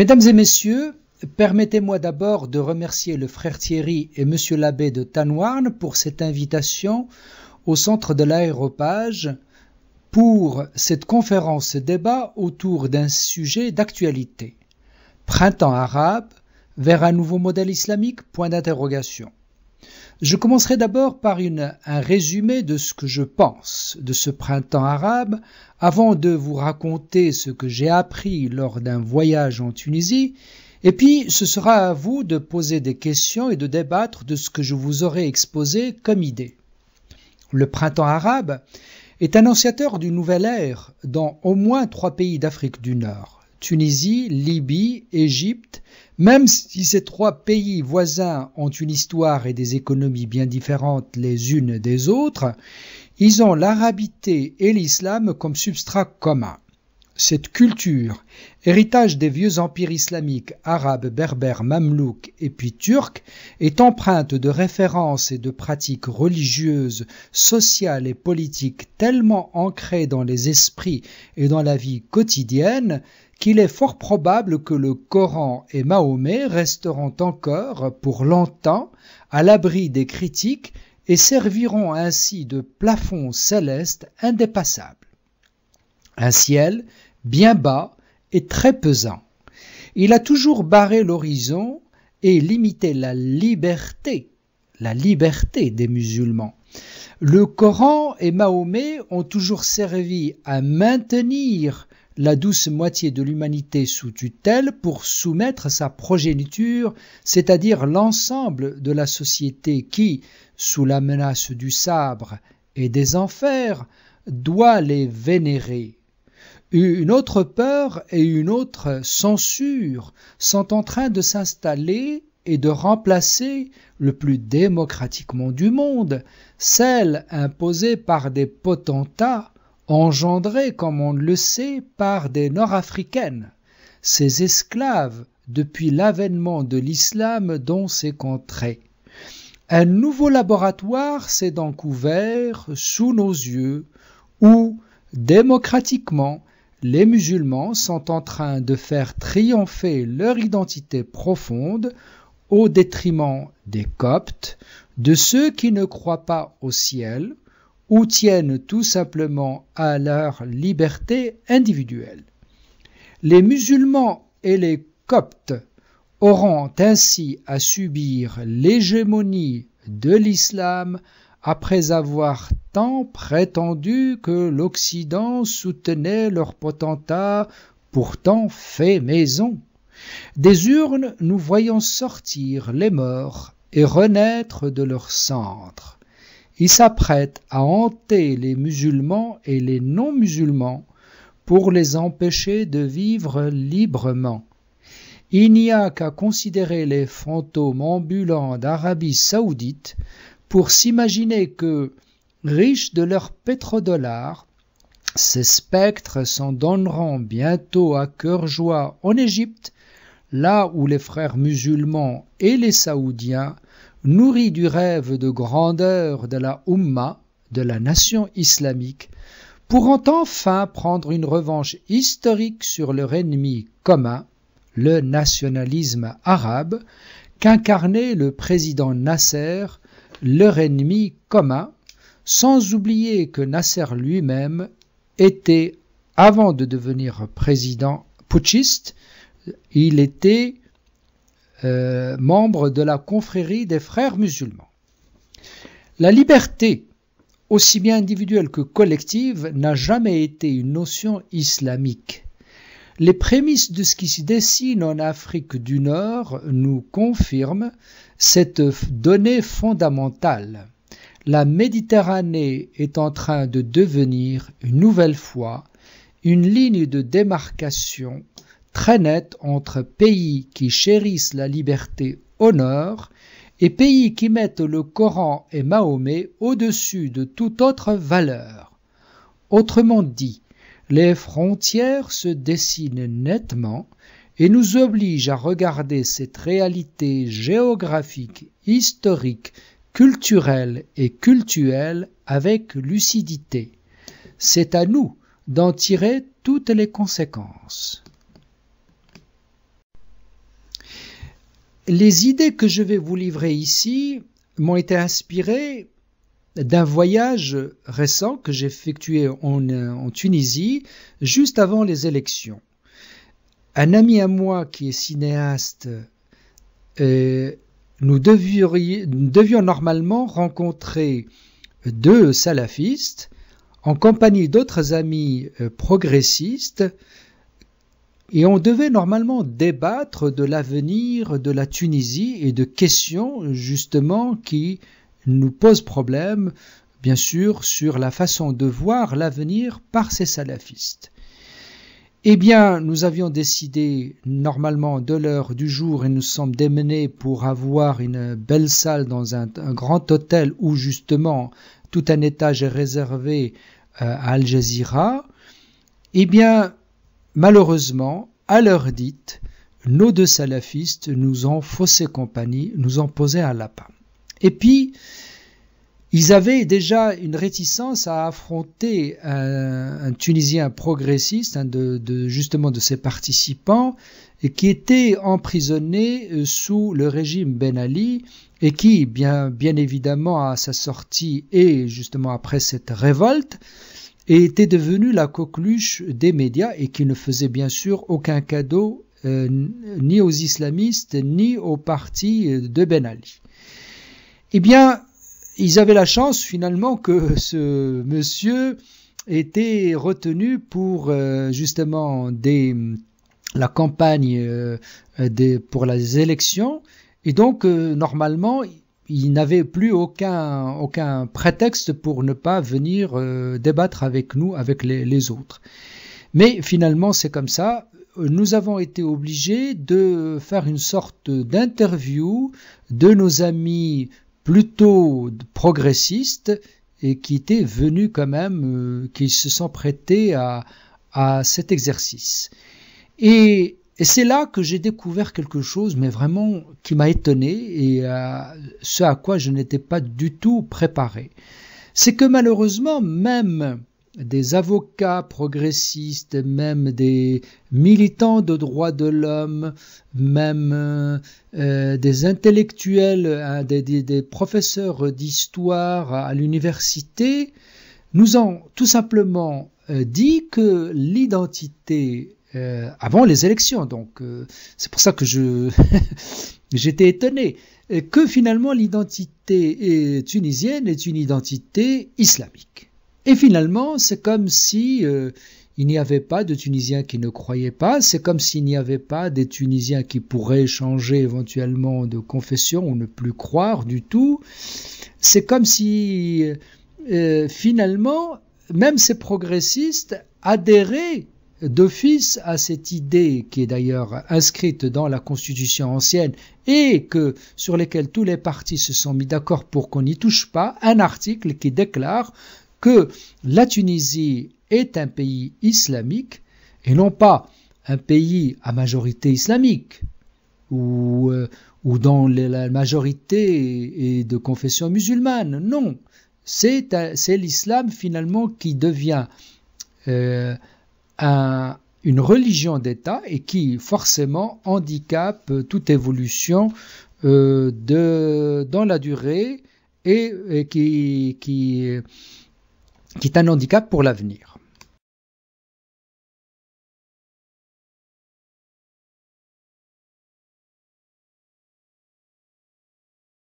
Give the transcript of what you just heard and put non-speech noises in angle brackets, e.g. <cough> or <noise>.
Mesdames et messieurs, permettez-moi d'abord de remercier le frère Thierry et monsieur l'abbé de Tanouarn pour cette invitation au centre de l'aéropage pour cette conférence débat autour d'un sujet d'actualité. Printemps arabe vers un nouveau modèle islamique Point d'interrogation. Je commencerai d'abord par un résumé de ce que je pense de ce printemps arabe, avant de vous raconter ce que j'ai appris lors d'un voyage en Tunisie, et puis ce sera à vous de poser des questions et de débattre de ce que je vous aurai exposé comme idée. Le printemps arabe est annonciateur d'une nouvelle ère dans au moins trois pays d'Afrique du Nord. Tunisie, Libye, Égypte, même si ces trois pays voisins ont une histoire et des économies bien différentes les unes des autres, ils ont l'arabité et l'islam comme substrat commun. Cette culture, héritage des vieux empires islamiques, arabes, berbères, mamelouks et puis turcs, est empreinte de références et de pratiques religieuses, sociales et politiques tellement ancrées dans les esprits et dans la vie quotidienne qu'il est fort probable que le Coran et Mahomet resteront encore, pour longtemps, à l'abri des critiques et serviront ainsi de plafond céleste indépassable. Un ciel bien bas et très pesant. Il a toujours barré l'horizon et limité la liberté, la liberté des musulmans. Le Coran et Mahomet ont toujours servi à maintenir la douce moitié de l'humanité sous tutelle pour soumettre sa progéniture, c'est-à-dire l'ensemble de la société qui, sous la menace du sabre et des enfers, doit les vénérer une autre peur et une autre censure sont en train de s'installer et de remplacer le plus démocratiquement du monde celle imposée par des potentats engendrés, comme on le sait, par des Nord-Africaines, ces esclaves depuis l'avènement de l'islam dans ces contrées. Un nouveau laboratoire s'est donc ouvert sous nos yeux où, démocratiquement, les musulmans sont en train de faire triompher leur identité profonde au détriment des coptes, de ceux qui ne croient pas au ciel ou tiennent tout simplement à leur liberté individuelle. Les musulmans et les coptes auront ainsi à subir l'hégémonie de l'islam après avoir tant prétendu que l'Occident soutenait leur potentat pourtant fait maison. Des urnes, nous voyons sortir les morts et renaître de leur centre. Ils s'apprêtent à hanter les musulmans et les non-musulmans pour les empêcher de vivre librement. Il n'y a qu'à considérer les fantômes ambulants d'Arabie saoudite pour s'imaginer que, riches de leurs pétrodollars, ces spectres s'en donneront bientôt à cœur joie en Égypte, là où les frères musulmans et les saoudiens, nourris du rêve de grandeur de la Ummah, de la nation islamique, pourront enfin prendre une revanche historique sur leur ennemi commun, le nationalisme arabe, qu'incarnait le président Nasser leur ennemi commun, sans oublier que Nasser lui-même était, avant de devenir président putschiste, il était euh, membre de la confrérie des frères musulmans. La liberté, aussi bien individuelle que collective, n'a jamais été une notion islamique. Les prémices de ce qui se dessine en Afrique du Nord nous confirment cette donnée fondamentale. La Méditerranée est en train de devenir une nouvelle fois une ligne de démarcation très nette entre pays qui chérissent la liberté au nord et pays qui mettent le Coran et Mahomet au-dessus de toute autre valeur. Autrement dit, les frontières se dessinent nettement et nous oblige à regarder cette réalité géographique, historique, culturelle et cultuelle avec lucidité. C'est à nous d'en tirer toutes les conséquences. Les idées que je vais vous livrer ici m'ont été inspirées d'un voyage récent que j'ai effectué en, euh, en Tunisie juste avant les élections. Un ami à moi qui est cinéaste, euh, nous devions normalement rencontrer deux salafistes en compagnie d'autres amis euh, progressistes et on devait normalement débattre de l'avenir de la Tunisie et de questions justement qui nous posent problème, bien sûr, sur la façon de voir l'avenir par ces salafistes. Eh bien, nous avions décidé normalement de l'heure du jour et nous sommes démenés pour avoir une belle salle dans un, grand hôtel où justement tout un étage est réservé euh, à Al Jazeera. Eh bien, malheureusement, à l'heure dite, nos deux salafistes nous ont faussé compagnie, nous ont posé un lapin. Et puis, ils avaient déjà une réticence à affronter un, Tunisien progressiste, hein, de, de, justement de ses participants, et qui était emprisonné euh, sous le régime Ben Ali et qui, bien, bien évidemment, à sa sortie et justement après cette révolte, était devenu la coqueluche des médias et qui ne faisait bien sûr aucun cadeau euh, ni aux islamistes ni au parti euh, de Ben Ali. Eh bien, ils avaient la chance finalement que ce monsieur était retenu pour euh, justement des, la campagne euh, pour les élections. Et donc, euh, normalement, il n'avait plus aucun, aucun prétexte pour ne pas venir débattre avec nous, avec les, les autres. Mais finalement, c'est comme ça. Nous avons été obligés de faire une sorte d'interview de nos amis plutôt progressiste et qui était venu quand même, euh, qui se sent prêté à, à cet exercice. Et, c'est là que j'ai découvert quelque chose, mais vraiment qui m'a étonné et euh, ce à quoi je n'étais pas du tout préparé. C'est que malheureusement, même des avocats progressistes, même des militants de droits de l'homme, même euh, des intellectuels, hein, des, professeurs d'histoire à l'université, nous ont tout simplement euh, dit que l'identité euh, avant les élections, donc c'est pour ça que <laughs> j'étais étonné que finalement l'identité tunisienne est une identité islamique. Et finalement, c'est comme si euh, il n'y avait pas de Tunisiens qui ne croyaient pas, c'est comme s'il n'y avait pas des Tunisiens qui pourraient changer éventuellement de confession ou ne plus croire du tout. C'est comme si euh, finalement, même ces progressistes adhéraient d'office à cette idée qui est d'ailleurs inscrite dans la Constitution ancienne et que sur lesquelles tous les partis se sont mis d'accord pour qu'on n'y touche pas, un article qui déclare que la Tunisie est un pays islamique et non pas un pays à majorité islamique ou, euh, dont la majorité est de confession musulmane. Non, c'est l'islam finalement qui devient euh, une religion d'État et qui forcément handicape toute évolution euh, de, dans la durée et, qui, qui est un handicap pour l'avenir.